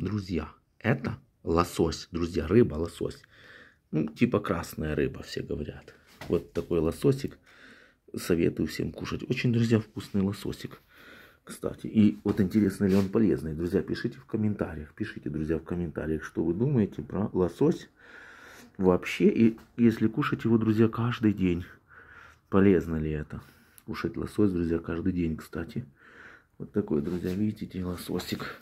друзья, это лосось, друзья, рыба, лосось. Ну, типа красная рыба, все говорят. Вот такой лососик. Советую всем кушать. Очень, друзья, вкусный лососик. Кстати, и вот интересно ли он полезный. Друзья, пишите в комментариях. Пишите, друзья, в комментариях, что вы думаете про лосось вообще. И если кушать его, друзья, каждый день, полезно ли это? Кушать лосось, друзья, каждый день, кстати. Вот такой, друзья, видите, лососик.